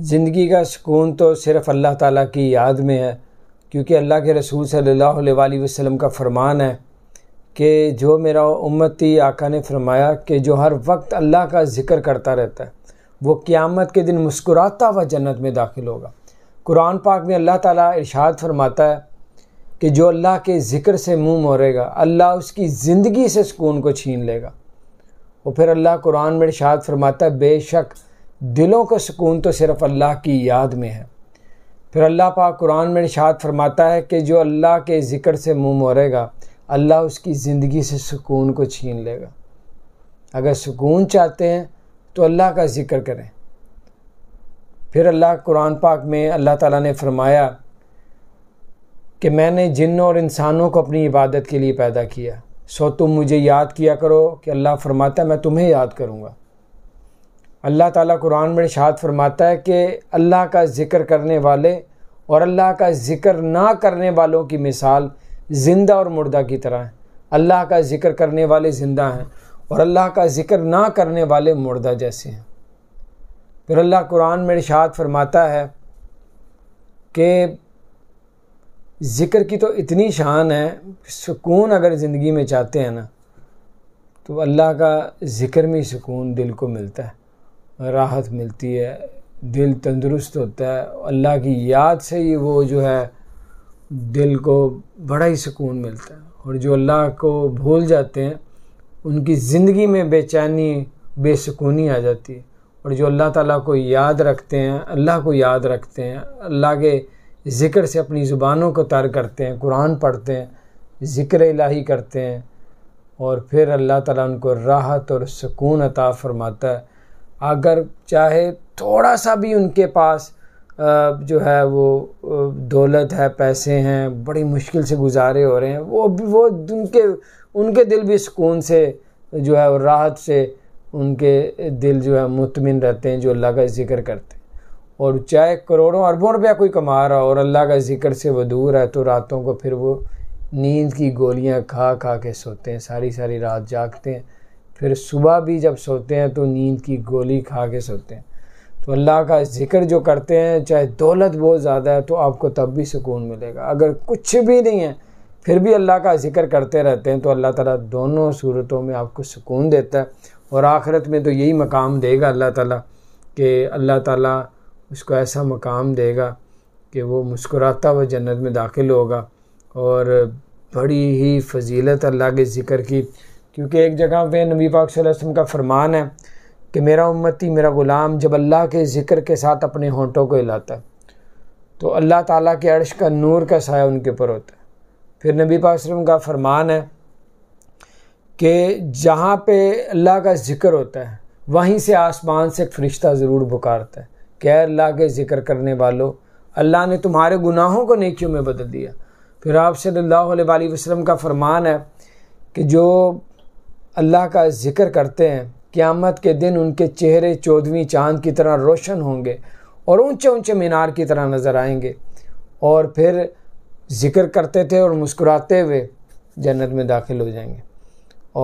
ज़िंदगी का सुकून तो सिर्फ़ अल्लाह ताला की याद में है क्योंकि अल्लाह के रसूल सल्लल्लाहु अलैहि वसल्लम का फ़रमान है कि जो मेरा उम्मती आका ने फरमाया कि जो हर वक्त अल्लाह का ज़िक्र करता रहता है वो क़्यामत के दिन मुस्कुराता हुआ जन्नत में दाखिल होगा कुरान पाक में अल्लाह ताला इरशाद फरमाता है कि जो अल्लाह के ज़िक्र से मुँह मोरेगा अल्लाह उसकी ज़िंदगी से सुकून को छीन लेगा और फिर अल्लाह कुरान में इरशाद फरमाता है बेशक दिलों का सुकून तो सिर्फ़ अल्लाह की याद में है फिर अल्लाह पाक कुरान में निशात फरमाता है कि जो अल्लाह के ज़िक्र से मुँह मोरेगा अल्लाह उसकी ज़िंदगी से सुकून को छीन लेगा अगर सुकून चाहते हैं तो अल्लाह का ज़िक्र करें फिर अल्लाह कुरान पाक में अल्लाह ताला ने फरमाया कि मैंने जिन और इंसानों को अपनी इबादत के लिए पैदा किया सो तुम मुझे याद किया करो कि अल्लाह फरमाता है मैं तुम्हें याद करूँगा अल्लाह ताला कुरान में इशाद फरमाता है कि अल्लाह का ज़िक्र करने वाले और अल्लाह का ज़िक्र ना करने वालों की मिसाल ज़िंदा और मुर्दा की तरह है अल्लाह का ज़िक्र करने वाले ज़िंदा हैं और अल्लाह का ज़िक्र ना करने वाले मुर्दा जैसे हैं फिर अल्लाह कुरान में शाद फरमाता है कि ज़िक्र की तो इतनी शान है सुकून अगर ज़िंदगी में चाहते हैं ना तो अल्लाह का ज़िक्र में सुकून दिल को मिलता है राहत मिलती है दिल तंदुरुस्त होता है अल्लाह की याद से ही वो जो है दिल को बड़ा ही सुकून मिलता है और जो अल्लाह को भूल जाते हैं उनकी ज़िंदगी में बेचैनी बेसकूनी आ जाती है और जो अल्लाह ताला को याद रखते हैं अल्लाह को याद रखते हैं अल्लाह के ज़िक्र से अपनी ज़ुबानों को तर करते हैं कुरान पढ़ते हैं ज़िक्र इलाही करते हैं और फिर अल्लाह ताला उनको राहत और सुकून अता फ़रमाता है अगर चाहे थोड़ा सा भी उनके पास जो है वो दौलत है पैसे हैं बड़ी मुश्किल से गुजारे हो रहे हैं वो भी वो उनके उनके दिल भी सुकून से जो है राहत से उनके दिल जो है मुतमिन रहते हैं जो अल्लाह का जिक्र करते हैं और चाहे करोड़ों अरबों रुपया कोई कमा रहा और अल्लाह का जिक्र से वो दूर है तो रातों को फिर वो नींद की गोलियां खा खा के सोते हैं सारी सारी रात जागते हैं फिर सुबह भी जब सोते हैं तो नींद की गोली खा के सोते हैं तो अल्लाह का जिक्र जो करते हैं चाहे दौलत बहुत ज़्यादा है तो आपको तब भी सुकून मिलेगा अगर कुछ भी नहीं है फिर भी अल्लाह का जिक्र करते रहते हैं तो अल्लाह ताला दोनों सूरतों में आपको सुकून देता है और आखिरत में तो यही मकाम देगा अल्लाह ताला कि अल्लाह ताला उसको ऐसा मकाम देगा कि वो मुस्कुराता हुआ जन्नत में दाखिल होगा और बड़ी ही फजीलत अल्लाह के ज़िक्र की क्योंकि एक जगह पे नबी पाक वसम का फरमान है कि मेरा उम्मती मेरा ग़ुलाम जब अल्लाह के ज़िक्र के साथ अपने होंठों को हिलाता है तो अल्लाह ताला के अर्श का नूर का साया उनके ऊपर होता है फिर नबी पाक वसल्लम का फरमान है कि जहाँ पे अल्लाह का ज़िक्र होता है वहीं से आसमान से एक फ़रिश्ता ज़रूर पुकारता है क्या अल्लाह के ज़िक्र करने वालों अल्लाह ने तुम्हारे गुनाहों को नेकियों में बदल दिया फिर आप सल्लल्लाहु अलैहि वसल्लम का फरमान है कि जो अल्लाह का ज़िक्र करते हैं क़्यामत के दिन उनके चेहरे चौदहवीं चांद की तरह रोशन होंगे और ऊंचे ऊंचे मीनार की तरह नज़र आएंगे और फिर ज़िक्र करते थे और मुस्कुराते हुए जन्नत में दाखिल हो जाएंगे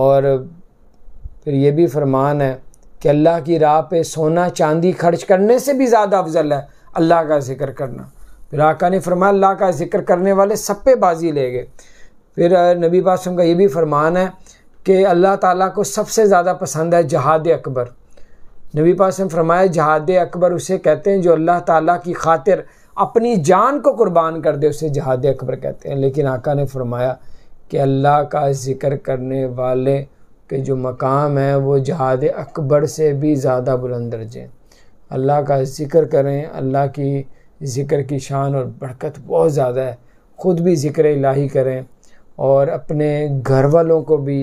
और फिर ये भी फरमान है कि अल्लाह की राह पे सोना चांदी खर्च करने से भी ज़्यादा अफजल है अल्लाह का ज़िक्र करना फिर आका ने फरमाया अल्लाह का ज़िक्र करने वाले सब पे बाजी ले गए फिर नबी पासम का ये भी फरमान है कि अल्लाह ताला को सबसे ज़्यादा पसंद है जहाद अकबर नबी पास ने फरमाया जहाद अकबर उसे कहते हैं जो अल्लाह ताला की खातिर अपनी जान को कुर्बान कर दे उसे जहाद अकबर कहते हैं लेकिन आका ने फरमाया कि अल्लाह का ज़िक्र करने वाले के जो मकाम है वो जहाद अकबर से भी ज़्यादा बुलंद दर्जे अल्लाह का ज़िक्र करें अल्लाह की ज़िक्र की शान और बरकत बहुत ज़्यादा है ख़ुद भी ज़िक्र इलाही करें और अपने घर वालों को भी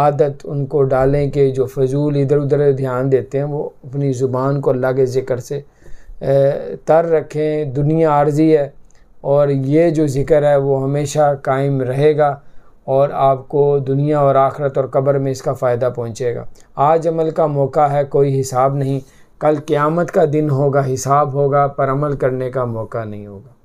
आदत उनको डालें कि जो फजूल इधर उधर ध्यान देते हैं वो अपनी ज़ुबान को अल्लाह के ज़िक्र से तर रखें दुनिया आर्जी है और ये जो ज़िक्र है वो हमेशा कायम रहेगा और आपको दुनिया और आखरत और कब्र में इसका फ़ायदा पहुँचेगा आज अमल का मौका है कोई हिसाब नहीं कल क़्यामत का दिन होगा हिसाब होगा पर अमल करने का मौका नहीं होगा